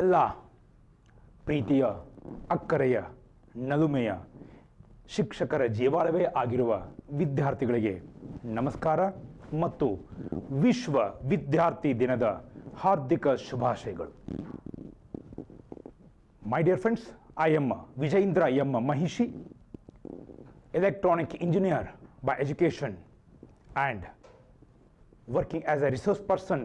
ಎಲ್ಲ ಪ್ರೀತಿಯ ಅಕ್ಕರೆಯ ನಲುಮೆಯ ಶಿಕ್ಷಕರ ಜೀವಾಳವೇ ಆಗಿರುವ ವಿದ್ಯಾರ್ಥಿಗಳಿಗೆ ನಮಸ್ಕಾರ ಮತ್ತು ವಿಶ್ವ ವಿದ್ಯಾರ್ಥಿ ದಿನದ ಹಾರ್ದಿಕ ಶುಭಾಶಯಗಳು my dear friends I am Vijayendra M Mahishi electronic engineer by education and working as a resource person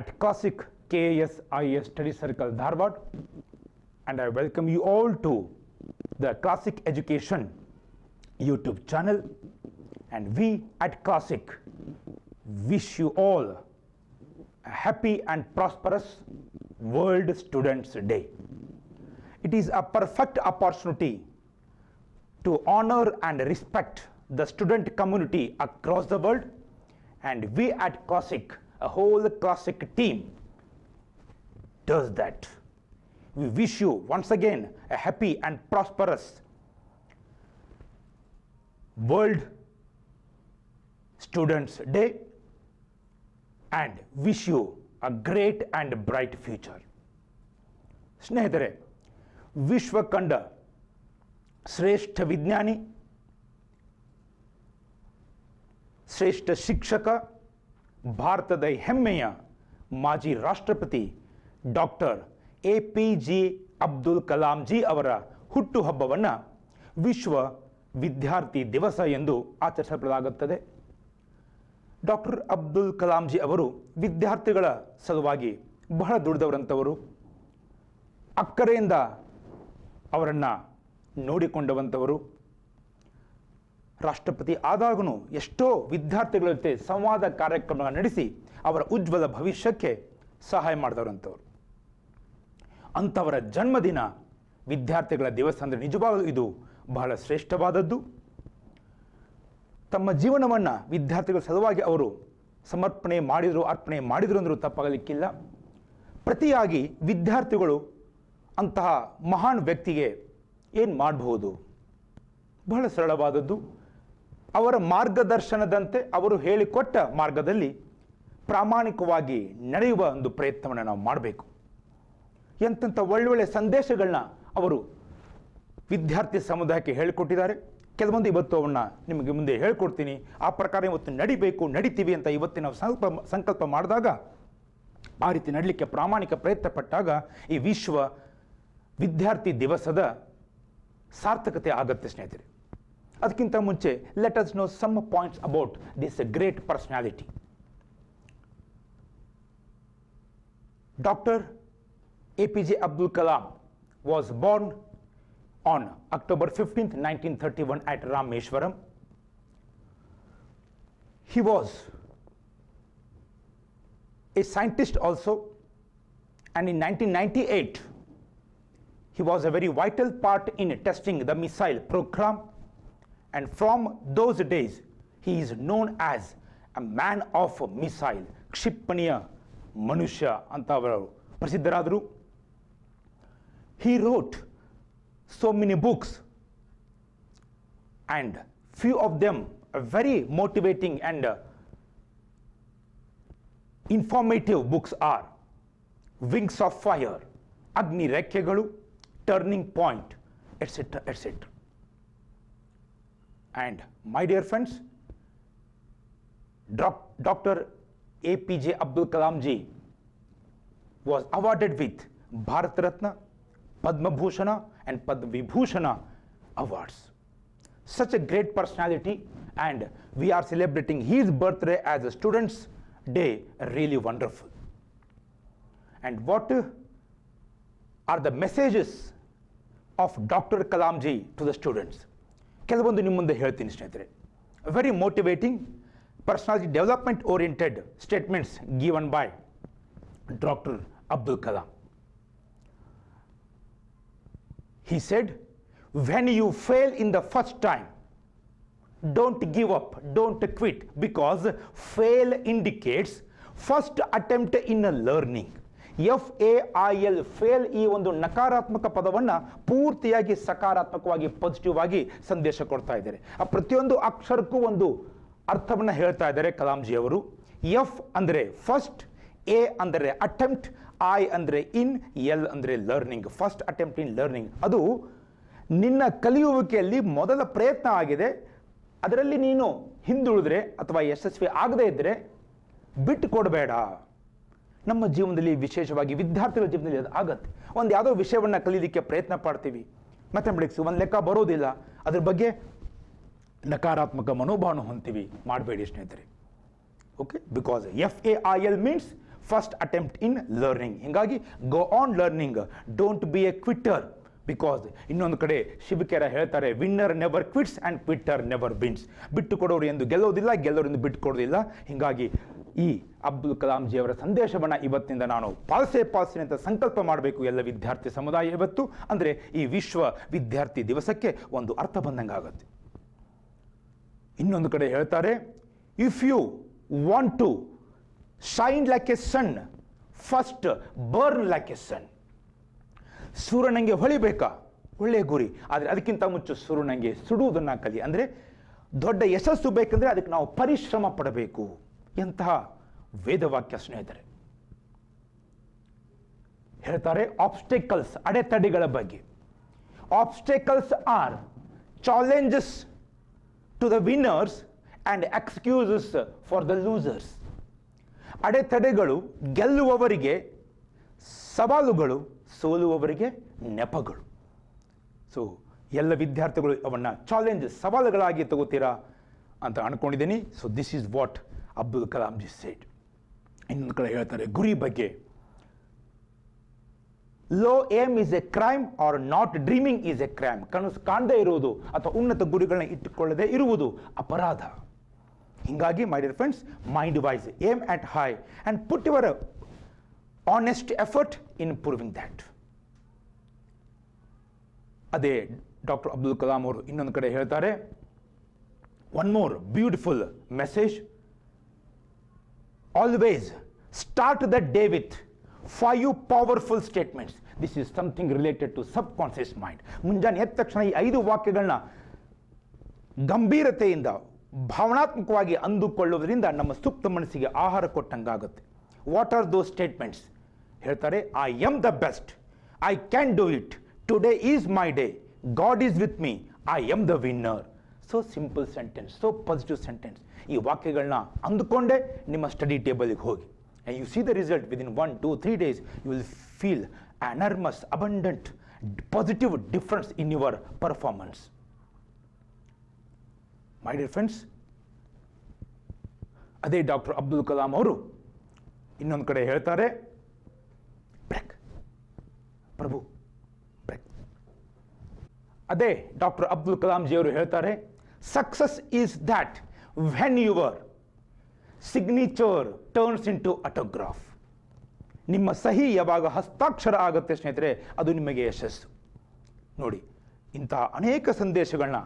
at ಕಾಸಿಕ್ KSIS Study Circle Dharwad and I welcome you all to the Classic Education YouTube channel and we at Classic wish you all a happy and prosperous World Students Day. It is a perfect opportunity to honor and respect the student community across the world and we at Classic, a whole Classic team does that. We wish you once again a happy and prosperous World Students Day and wish you a great and bright future. ಸ್ನೇಹಿತರೆ Vishwakanda, ಕಂಡ ಶ್ರೇಷ್ಠ ವಿಜ್ಞಾನಿ ಶ್ರೇಷ್ಠ ಶಿಕ್ಷಕ ಭಾರತದ ಹೆಮ್ಮೆಯ doctor A P J Abdul Kalam ji ಅವರ ಹುಟ್ಟುಹಬ್ಬವನ್ನು ವಿಶ್ವ ವಿದ್ಯಾರ್ಥಿ ದಿವಸ ಎಂದು ಆಚರಿಸಲಾಗುತ್ತದೆ ಡಾಕ್ಟರ್ ಅಬ್ದುಲ್ ಕಲಾಂಜಿ ಅವರು ವಿದ್ಯಾರ್ಥಿಗಳ ಸಲುವಾಗಿ ಬಹಳ ದುಡಿದವರಂಥವರು ಅಕ್ಕರೆಯಿಂದ ಅವರನ್ನು ನೋಡಿಕೊಂಡವಂಥವರು ರಾಷ್ಟ್ರಪತಿ ಆದಾಗೂ ಎಷ್ಟೋ ವಿದ್ಯಾರ್ಥಿಗಳ ಜೊತೆ ಸಂವಾದ ಕಾರ್ಯಕ್ರಮಗಳನ್ನು ನಡೆಸಿ ಅವರ ಉಜ್ವಲ ಭವಿಷ್ಯಕ್ಕೆ ಸಹಾಯ ಮಾಡಿದವರಂಥವ್ರು ಅಂಥವರ ಜನ್ಮದಿನ ವಿದ್ಯಾರ್ಥಿಗಳ ದಿವಸ ಅಂದರೆ ನಿಜವಾಗಲೂ ಇದು ಬಹಳ ಶ್ರೇಷ್ಠವಾದದ್ದು ತಮ್ಮ ಜೀವನವನ್ನು ವಿದ್ಯಾರ್ಥಿಗಳ ಸಲುವಾಗಿ ಅವರು ಸಮರ್ಪಣೆ ಮಾಡಿದರು ಅರ್ಪಣೆ ಮಾಡಿದರು ಅಂದರೂ ತಪ್ಪಾಗಲಿಕ್ಕಿಲ್ಲ ಪ್ರತಿಯಾಗಿ ವಿದ್ಯಾರ್ಥಿಗಳು ಅಂತಹ ಮಹಾನ್ ವ್ಯಕ್ತಿಗೆ ಏನು ಮಾಡಬಹುದು ಬಹಳ ಸರಳವಾದದ್ದು ಅವರ ಮಾರ್ಗದರ್ಶನದಂತೆ ಅವರು ಹೇಳಿಕೊಟ್ಟ ಮಾರ್ಗದಲ್ಲಿ ಪ್ರಾಮಾಣಿಕವಾಗಿ ನಡೆಯುವ ಒಂದು ಪ್ರಯತ್ನವನ್ನು ನಾವು ಮಾಡಬೇಕು ಎಂತೆಂಥ ಒಳ್ಳೊಳ್ಳೆ ಸಂದೇಶಗಳನ್ನ ಅವರು ವಿದ್ಯಾರ್ಥಿ ಸಮುದಾಯಕ್ಕೆ ಹೇಳಿಕೊಟ್ಟಿದ್ದಾರೆ ಕೆಲವೊಂದು ಇವತ್ತು ಅವನ್ನ ನಿಮಗೆ ಮುಂದೆ ಹೇಳ್ಕೊಡ್ತೀನಿ ಆ ಪ್ರಕಾರ ಇವತ್ತು ನಡಿಬೇಕು ನಡಿತೀವಿ ಅಂತ ಇವತ್ತಿನ ಸಂಕಲ್ಪ ಸಂಕಲ್ಪ ಮಾಡಿದಾಗ ಆ ರೀತಿ ನಡಲಿಕ್ಕೆ ಪ್ರಾಮಾಣಿಕ ಪ್ರಯತ್ನ ಪಟ್ಟಾಗ ಈ ವಿಶ್ವ ವಿದ್ಯಾರ್ಥಿ ದಿವಸದ ಸಾರ್ಥಕತೆ ಆಗತ್ತೆ ಸ್ನೇಹಿತರೆ ಅದಕ್ಕಿಂತ ಮುಂಚೆ let us know some points about this great personality doctor APJ Abdul Kalam was born on October 15, 1931 at Rameshwaram. He was a scientist also and in 1998 he was a very vital part in testing the missile program and from those days he is known as a man of missile ಕ್ಷಿಪಣಿಯ Manusha Antavaru ಅವರು he wrote so many books and few of them are very motivating and uh, informative books are Wings of Fire, Agni Rekkegalu, Turning Point, etc. etc. And my dear friends, Dr. APJ Abdul Kalam ji was awarded with Bharat Ratna Padma Bhushana and Padma Vibhushana awards. Such a great personality and we are celebrating his birthday as a student's day really wonderful. And what are the messages of Dr. Kalamji to the students Very motivating personality development oriented statements given by Dr. Abdul Kalam. He said, when you fail in the first time, don't give up, don't quit because fail indicates first attempt in learning F A I L fail ಈ ಒಂದು ನಕಾರಾತ್ಮಕ ಪದವನ್ನು ಪೂರ್ತಿಯಾಗಿ ಸಕಾರಾತ್ಮಕವಾಗಿ positive ಆಗಿ ಸಂದೇಶ ಕೊಡ್ತಾ ಇದ್ದಾರೆ ಆ ಪ್ರತಿಯೊಂದು ಅಕ್ಷರಕ್ಕೂ ಒಂದು ಅರ್ಥವನ್ನು ಹೇಳ್ತಾ ಇದ್ದಾರೆ ಕಲಾಂಜಿಯವರು ಎಫ್ ಅಂದರೆ ಫಸ್ಟ್ ಎ ಅಂದರೆ ಅಟೆಂಪ್ಟ್ ಐ ಅಂದರೆ ಇನ್ ಎಲ್ ಅಂದರೆ learning first attempt in learning ಅದು ನಿನ್ನ ಕಲಿಯುವಿಕೆಯಲ್ಲಿ ಮೊದಲ ಪ್ರಯತ್ನ ಆಗಿದೆ ಅದರಲ್ಲಿ ನೀನು ಹಿಂದುಳಿದ್ರೆ ಅಥವಾ ಯಶಸ್ವಿ ಆಗದೇ ಇದ್ದರೆ ಬಿಟ್ಟು ಕೊಡಬೇಡ ನಮ್ಮ ಜೀವನದಲ್ಲಿ ವಿಶೇಷವಾಗಿ ವಿದ್ಯಾರ್ಥಿಗಳ ಜೀವನದಲ್ಲಿ ಅದು ಆಗತ್ತೆ ಒಂದು ಯಾವುದೋ ವಿಷಯವನ್ನು ಕಲೀಲಿಕ್ಕೆ ಪ್ರಯತ್ನ ಪಡ್ತೀವಿ ಮ್ಯಾಥಮೆಟಿಕ್ಸ್ ಒಂದು ಲೆಕ್ಕ ಬರೋದಿಲ್ಲ ಅದ್ರ ಬಗ್ಗೆ ನಕಾರಾತ್ಮಕ ಮನೋಭಾವನ ಹೊಂತೀವಿ ಮಾಡಬೇಡಿ ಸ್ನೇಹಿತರೆ okay because F A I L means first attempt in learning ಹೀಗಾಗಿ go on learning don't be a quitter because ಇನ್ನೊಂದು ಕಡೆ ಶಿವಕೇರ ಹೇಳ್ತಾರೆ winner never quits and quitter never wins ಬಿಟ್ಟು ಕೊಡೋರು ಎಂದು ಗೆಲ್ಲೋದಿಲ್ಲ ಗೆಲ್ಲೋರಿಂದ ಬಿಟ್ಟು ಕೊಡೋದಿಲ್ಲ ಹೀಗಾಗಿ ಈ ಅಬ್ದುಲ್ ಕಲಾಂ ಜಿಯವರ ಸಂದೇಶವನ್ನು ಇವತ್ತಿನಿಂದ ನಾನು ಪಾಲ್ಸೆ ಪಾಲ್ಸೆ ಅಂತ ಸಂಕಲ್ಪ ಮಾಡಬೇಕು ಎಲ್ಲ ವಿದ್ಯಾರ್ಥಿ ಸಮುದಾಯ ಇವತ್ತು ಅಂದರೆ ಈ ವಿಶ್ವ ವಿದ್ಯಾರ್ಥಿ ದಿವಸಕ್ಕೆ ಒಂದು ಅರ್ಥ ಬಂದಂಗೆ ಆಗುತ್ತೆ ಇನ್ನೊಂದು ಕಡೆ ಹೇಳ್ತಾರೆ if you want to shine like a sun first burn like a sun ಸೂರ್ಯ ನಂಗೆ ಹೊಳಿಬೇಕಾ ಒಳ್ಳೆಯ ಗುರಿ ಆದರೆ ಅದಕ್ಕಿಂತ ಮುಂಚೆ ಸೂರ್ಯ ನಂಗೆ ಸುಡುವುದನ್ನು ಕಲಿ ಅಂದರೆ ದೊಡ್ಡ ಯಶಸ್ಸು ಬೇಕೆಂದರೆ ಅದಕ್ಕೆ ನಾವು ಪರಿಶ್ರಮ ಪಡಬೇಕು ಎಂತಹ ವೇದವಾಕ್ಯ ಸ್ನೇಹಿತರೆ ಹೇಳ್ತಾರೆ ಆಬ್ಸ್ಟೇಕಲ್ಸ್ ಅಡೆತಡೆಗಳ ಬಗ್ಗೆ obstacles are challenges to the winners and excuses for the losers ಅಡೆತಡೆಗಳು ಗೆಲ್ಲುವವರಿಗೆ ಸವಾಲುಗಳು ಸೋಲುವವರಿಗೆ ನೆಪಗಳು ಸೊ ಎಲ್ಲ ವಿದ್ಯಾರ್ಥಿಗಳು ಅವನ್ನು ಚಾಲೆಂಜ್ ಸವಾಲುಗಳಾಗಿ ತಗೋತೀರಾ ಅಂತ ಅನ್ಕೊಂಡಿದ್ದೀನಿ so this is what Abdul Kalam ji said ಇನ್ನೊಂದು ಕಡೆ ಹೇಳ್ತಾರೆ ಗುರಿ ಬಗ್ಗೆ low aim is a crime or not dreaming is a crime ಕನಸು ಕಾಣದೇ ಇರುವುದು ಅಥವಾ ಉನ್ನತ ಗುರಿಗಳನ್ನ ಇಟ್ಟುಕೊಳ್ಳದೆ ಇರುವುದು ಅಪರಾಧ ಹೀಗಾಗಿ my dear friends mind wise aim at high and put your honest effort in proving that ಅದೇ ಡಾಕ್ಟರ್ ಅಬ್ದುಲ್ ಕಲಾಂ ಅವರು ಇನ್ನೊಂದು ಕಡೆ ಹೇಳ್ತಾರೆ one more beautiful message always start the day with five powerful statements this is something related to subconscious mind ಮುಂಜಾನೆ ಎದ್ದ ತಕ್ಷಣ ಈ ಐದು ವಾಕ್ಯಗಳನ್ನ ಗಂಭೀರತೆಯಿಂದ ಭಾವನಾತ್ಮಕವಾಗಿ ಅಂದುಕೊಳ್ಳುವುದರಿಂದ ನಮ್ಮ ಸುಪ್ತ ಮನಸ್ಸಿಗೆ ಆಹಾರ ಕೊಟ್ಟಂಗಾಗುತ್ತೆ ವಾಟ್ ಆರ್ ದೋಸ್ ಸ್ಟೇಟ್ಮೆಂಟ್ಸ್ ಹೇಳ್ತಾರೆ I am the best I can do it today is my day God is with me I am the winner so simple sentence so positive sentence ಈ ವಾಕ್ಯಗಳನ್ನ ಅಂದುಕೊಂಡೇ ನಿಮ್ಮ ಸ್ಟಡಿ ಟೇಬಲ್ಗೆ ಹೋಗಿ and you see the result within one two three days you will feel enormous abundant positive difference in your performance my dear friends ಅದೇ doctor Abdul Kalam ಅವರು ಇನ್ನೊಂದು ಕಡೆ ಹೇಳ್ತಾರೆ ಬ್ರೇಕ್ ಪ್ರಭು ಬ್ರೇಕ್ ಅದೇ ಡಾಕ್ಟರ್ ಅಬ್ದುಲ್ ಕಲಾಂ ಜಿಯವರು ಹೇಳ್ತಾರೆ success is that when your signature turns into autograph ನಿಮ್ಮ ಸಹಿ ಯಾವಾಗ ಹಸ್ತಾಕ್ಷರ ಆಗುತ್ತೆ ಸ್ನೇಹಿತರೆ ಅದು ನಿಮಗೆ ಯಶಸ್ಸು ನೋಡಿ ಇಂತಹ ಅನೇಕ ಸಂದೇಶಗಳನ್ನ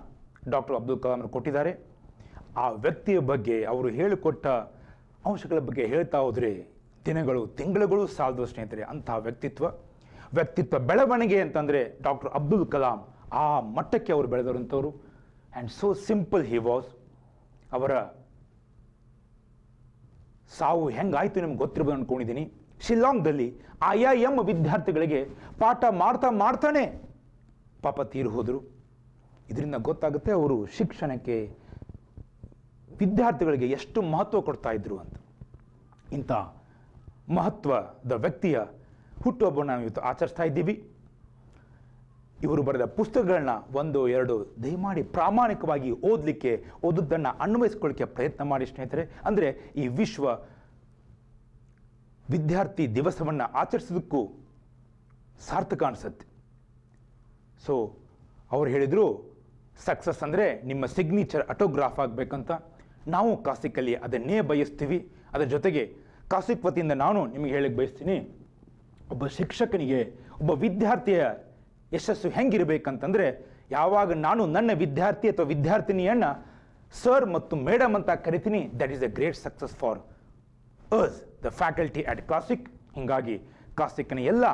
ಡಾಕ್ಟರ್ ಅಬ್ದುಲ್ ಕಲಾಂ ಕೊಟ್ಟಿದ್ದಾರೆ ಆ ವ್ಯಕ್ತಿಯ ಬಗ್ಗೆ ಅವರು ಹೇಳಿಕೊಟ್ಟ ಅಂಶಗಳ ಬಗ್ಗೆ ಹೇಳ್ತಾ ಹೋದರೆ ದಿನಗಳು ತಿಂಗಳುಗಳು ಸಾಲದು ಸ್ನೇಹಿತರೆ ಅಂತಹ ವ್ಯಕ್ತಿತ್ವ ವ್ಯಕ್ತಿತ್ವ ಬೆಳವಣಿಗೆ ಅಂತಂದರೆ ಡಾಕ್ಟರ್ ಅಬ್ದುಲ್ ಕಲಾಂ ಆ ಮಟ್ಟಕ್ಕೆ ಅವರು ಬೆಳೆದಿರುವಂಥವ್ರು and so simple he was ಅವರ ಸಾವು ಹೆಂಗಾಯಿತು ನಿಮ್ಗೆ ಗೊತ್ತಿರ್ಬೋದು ಅಂದ್ಕೊಂಡಿದ್ದೀನಿ ಶಿಲ್ಲಾಂಗ್ದಲ್ಲಿ ಐ ಐ ಎಮ್ ವಿದ್ಯಾರ್ಥಿಗಳಿಗೆ ಪಾಠ ಮಾಡ್ತಾ ಮಾಡ್ತಾನೆ ಪಾಪ ತೀರು ಹೋದರು ಇದರಿಂದ ಗೊತ್ತಾಗುತ್ತೆ ಅವರು ಶಿಕ್ಷಣಕ್ಕೆ ವಿದ್ಯಾರ್ಥಿಗಳಿಗೆ ಎಷ್ಟು ಮಹತ್ವ ಕೊಡ್ತಾ ಇದ್ರು ಅಂತ ಇಂಥ ಮಹತ್ವದ ವ್ಯಕ್ತಿಯ ಹುಟ್ಟುಹಬ್ಬವನ್ನು ನಾವು ಇವತ್ತು ಆಚರಿಸ್ತಾ ಇದ್ದೀವಿ ಇವರು ಬರೆದ ಪುಸ್ತಕಗಳನ್ನ ಒಂದು ಎರಡು ದಯಮಾಡಿ ಪ್ರಾಮಾಣಿಕವಾಗಿ ಓದಲಿಕ್ಕೆ ಓದುದನ್ನು ಅನ್ವಯಿಸ್ಕೊಳ್ಳಿಕ್ಕೆ ಪ್ರಯತ್ನ ಮಾಡಿ ಸ್ನೇಹಿತರೆ ಅಂದರೆ ಈ ವಿಶ್ವ ವಿದ್ಯಾರ್ಥಿ ದಿವಸವನ್ನು ಆಚರಿಸೋದಕ್ಕೂ ಸಾರ್ಥಕ ಅನಿಸುತ್ತೆ ಸೊ ಅವ್ರು ಹೇಳಿದರು ಸಕ್ಸಸ್ ಅಂದರೆ ನಿಮ್ಮ ಸಿಗ್ನೇಚರ್ ಆಟೋಗ್ರಾಫ್ ಆಗಬೇಕಂತ ನಾವು ಕಾಸಿಕಲ್ಲಿ ಅದನ್ನೇ ಬಯಸ್ತೀವಿ ಅದರ ಜೊತೆಗೆ ಕಾಸಿಕ್ ವತಿಯಿಂದ ನಾನು ನಿಮಗೆ ಹೇಳಕ್ಕೆ ಬಯಸ್ತೀನಿ ಒಬ್ಬ ಶಿಕ್ಷಕನಿಗೆ ಒಬ್ಬ ವಿದ್ಯಾರ್ಥಿಯ ಯಶಸ್ಸು ಹೆಂಗಿರಬೇಕಂತಂದರೆ ಯಾವಾಗ ನಾನು ನನ್ನ ವಿದ್ಯಾರ್ಥಿ ಅಥವಾ ವಿದ್ಯಾರ್ಥಿನಿಯನ್ನು ಸರ್ ಮತ್ತು ಮೇಡಮ್ ಅಂತ ಕರಿತೀನಿ that is a great success for us the faculty at Classic ಹೀಗಾಗಿ ಕಾಸಿಕ್ನ ಎಲ್ಲ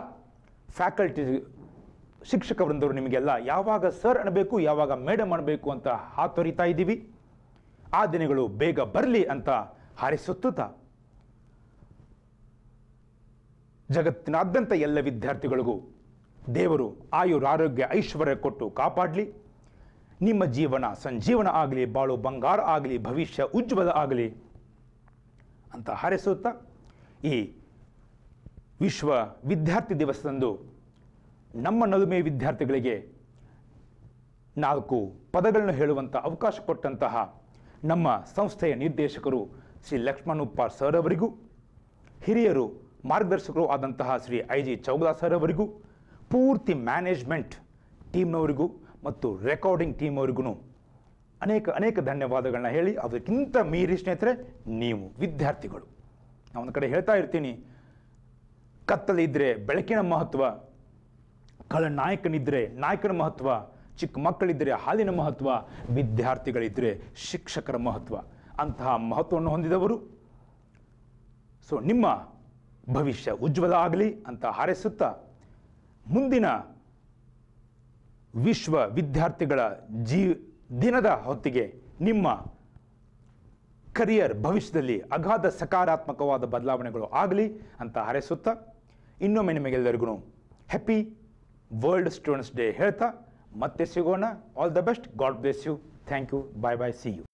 ಫ್ಯಾಕಲ್ಟಿ ಶಿಕ್ಷಕ ವೃಂದರು ನಿಮಗೆಲ್ಲ ಯಾವಾಗ ಸರ್ ಅನ್ನಬೇಕು ಯಾವಾಗ ಮೇಡಮ್ ಅನ್ನಬೇಕು ಅಂತ ಹಾತೊರಿತಾ ಇದ್ದೀವಿ ಆ ದಿನಗಳು ಬೇಗ ಬರಲಿ ಅಂತ ಹಾರಿಸುತ್ತಾ ಜಗತ್ತಿನಾದ್ಯಂತ ಎಲ್ಲ ವಿದ್ಯಾರ್ಥಿಗಳಿಗೂ ದೇವರು ಆರೋಗ್ಯ ಐಶ್ವರ್ಯ ಕೊಟ್ಟು ಕಾಪಾಡಲಿ ನಿಮ್ಮ ಜೀವನ ಸಂಜೀವನ ಆಗಲಿ ಬಾಳು ಬಂಗಾರ ಆಗಲಿ ಭವಿಷ್ಯ ಉಜ್ವಲ ಆಗಲಿ ಅಂತ ಹಾರೈಸುತ್ತಾ ಈ ವಿಶ್ವ ವಿದ್ಯಾರ್ಥಿ ದಿವಸದಂದು ನಮ್ಮ ನಲುಮೆ ವಿದ್ಯಾರ್ಥಿಗಳಿಗೆ ನಾಲ್ಕು ಪದಗಳನ್ನು ಹೇಳುವಂಥ ಅವಕಾಶ ಕೊಟ್ಟಂತಹ ನಮ್ಮ ಸಂಸ್ಥೆಯ ನಿರ್ದೇಶಕರು ಶ್ರೀ ಲಕ್ಷ್ಮಣ ಉಪ್ಪಾರ್ ಸರ್ ಅವರಿಗೂ ಹಿರಿಯರು ಮಾರ್ಗದರ್ಶಕರು ಆದಂತಹ Shri I G Chawda sir ಅವರಿಗೂ ಪೂರ್ತಿ ಮ್ಯಾನೇಜ್ಮೆಂಟ್ ಟೀಮ್ನವರಿಗೂ ಮತ್ತು ರೆಕಾರ್ಡಿಂಗ್ ಟೀಮ್ ಅನೇಕ ಅನೇಕ ಧನ್ಯವಾದಗಳನ್ನ ಹೇಳಿ ಅದಕ್ಕಿಂತ ಮೀರಿ ಸ್ನೇಹಿತರೆ ನೀವು ವಿದ್ಯಾರ್ಥಿಗಳು ನಾನು ಒಂದು ಕಡೆ ಹೇಳ್ತಾ ಇರ್ತೀನಿ ಕತ್ತಲಿದ್ರೆ ಬೆಳಕಿನ ಮಹತ್ವ ಕಳ ನಾಯಕನಿದ್ದರೆ ನಾಯಕನ ಮಹತ್ವ ಚಿಕ್ಕ ಮಕ್ಕಳಿದ್ದರೆ ಹಾಲಿನ ಮಹತ್ವ ವಿದ್ಯಾರ್ಥಿಗಳಿದ್ದರೆ ಶಿಕ್ಷಕರ ಮಹತ್ವ ಅಂತಹ ಮಹತ್ವವನ್ನು ಹೊಂದಿದವರು ಸೊ ನಿಮ್ಮ ಭವಿಷ್ಯ ಉಜ್ವಲ ಆಗಲಿ ಅಂತ ಹಾರೈಸುತ್ತಾ ಮುಂದಿನ ವಿಶ್ವ ವಿದ್ಯಾರ್ಥಿಗಳ ಜೀ ದಿನದ ಹೊತ್ತಿಗೆ ನಿಮ್ಮ ಕರಿಯರ್ ಭವಿಷ್ಯದಲ್ಲಿ ಅಗಾಧ ಸಕಾರಾತ್ಮಕವಾದ ಬದಲಾವಣೆಗಳು ಆಗಲಿ ಅಂತ ಹಾರೈಸುತ್ತಾ ಇನ್ನೊಮ್ಮೆ ನಿಮಗೆಲ್ಲರಿಗೂ ಹ್ಯಾಪಿ ವರ್ಲ್ಡ್ ಸ್ಟೂಡೆಂಟ್ಸ್ ಡೇ ಹೇಳ್ತಾ ಮತ್ತೆ ಸಿಗೋಣ all the best God bless you thank you bye bye see you